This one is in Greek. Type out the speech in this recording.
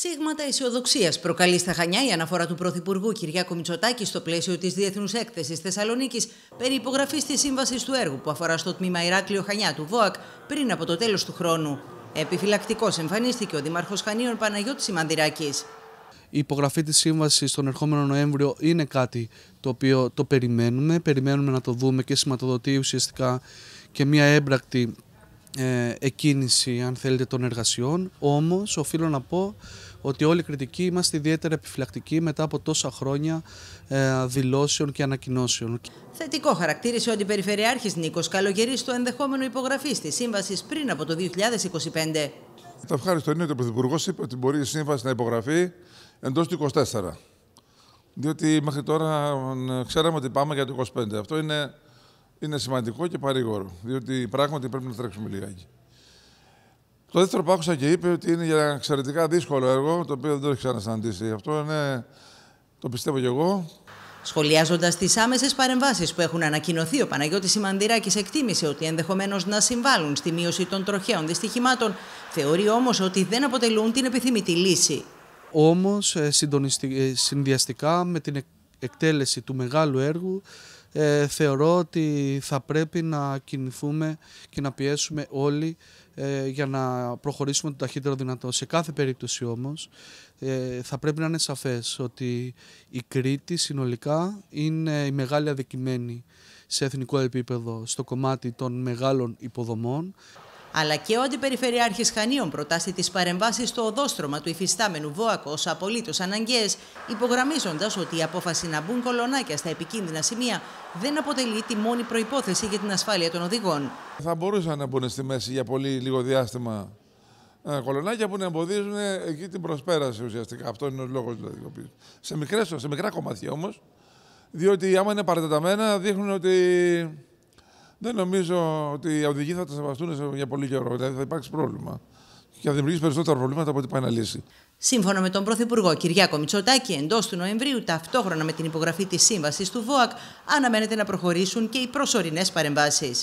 Ψήγματα αισιοδοξίας προκαλεί στα Χανιά η αναφορά του Πρωθυπουργού Κυριάκου Μητσοτάκη στο πλαίσιο της Διεθνούς Έκθεσης Θεσσαλονίκης περί υπογραφής της σύμβασης του έργου που αφορά στο τμήμα Ηράκλειο Χανιά του ΒΟΑΚ πριν από το τέλος του χρόνου. Επιφυλακτικός εμφανίστηκε ο Δήμαρχος Χανίων Παναγιώτης Σιμανδυράκη. Η υπογραφή της σύμβασης τον ερχόμενο Νοέμβριο είναι κάτι το οποίο το περιμένουμε. Περιμένουμε να το δούμε και σηματοδοτεί ουσιαστικά και μια έμπρακτη ε, εκκίνηση αν θέλετε των εργασιών όμως οφείλω να πω ότι όλοι οι κριτικοί είμαστε ιδιαίτερα επιφυλακτικοί μετά από τόσα χρόνια ε, δηλώσεων και ανακοινώσεων. Θετικό χαρακτήρισε ο Αντιπεριφερειάρχης Νίκος Καλογερής στο ενδεχόμενο υπογραφή της σύμβασης πριν από το 2025. Το ευχαριστώ είναι ότι ο Πρωθυπουργός είπε ότι μπορεί η σύμβαση να υπογραφεί εντός του 24. Διότι μέχρι τώρα ε, ξέραμε ότι πάμε για το 25. Αυτό είναι είναι σημαντικό και παρήγορο. Διότι πράγματι πρέπει να τρέξουμε λιγάκι. Το δεύτερο που άκουσα και είπε ότι είναι για ένα εξαιρετικά δύσκολο έργο, το οποίο δεν το έχει ξανασυναντήσει. Αυτό είναι, το πιστεύω κι εγώ. Σχολιάζοντας τις άμεσες παρεμβάσεις που έχουν ανακοινωθεί, ο Παναγιώτης Σιμανδυράκη εκτίμησε ότι ενδεχομένως να συμβάλλουν στη μείωση των τροχαίων δυστυχημάτων. Θεωρεί όμως ότι δεν αποτελούν την επιθυμητή λύση. Όμως, ε, ε, συνδυαστικά με την εκτέλεση του μεγάλου έργου, ε, θεωρώ ότι θα πρέπει να κινηθούμε και να πιέσουμε όλοι ε, για να προχωρήσουμε το ταχύτερο δυνατό. Σε κάθε περίπτωση όμως ε, θα πρέπει να είναι σαφές ότι η Κρήτη συνολικά είναι η μεγάλη αδικημένη σε εθνικό επίπεδο στο κομμάτι των μεγάλων υποδομών αλλά και ο Αντιπεριφερειάρχης Χανίων προτάσει τις παρεμβάσεις στο οδόστρωμα του υφιστάμενου ΒΟΑΚΟ ως απολύτως αναγκαίες, υπογραμμίζοντας ότι η απόφαση να μπουν κολονάκια στα επικίνδυνα σημεία δεν αποτελεί τη μόνη προϋπόθεση για την ασφάλεια των οδηγών. Θα μπορούσαν να μπουν στη μέση για πολύ λίγο διάστημα ε, κολονάκια που να εμποδίζουν ε, εκεί την προσπέραση ουσιαστικά. Αυτό είναι ο λόγος δηλαδή. Σε, μικρές, σε μικρά κομμάτια όμως, διότι άμα είναι παρατεταμένα δείχνουν ότι δεν νομίζω ότι οι οδηγοί θα τα σεβαστούν για πολύ καιρό. Δηλαδή θα υπάρξει πρόβλημα. Και θα δημιουργήσει περισσότερα προβλήματα από ό,τι πάει να λύσει. Σύμφωνα με τον Πρωθυπουργό Κυριάκο Μητσοτάκη, εντός του Νοεμβρίου, ταυτόχρονα με την υπογραφή της σύμβασης του ΒΟΑΚ, αναμένεται να προχωρήσουν και οι προσωρινές παρεμβάσεις.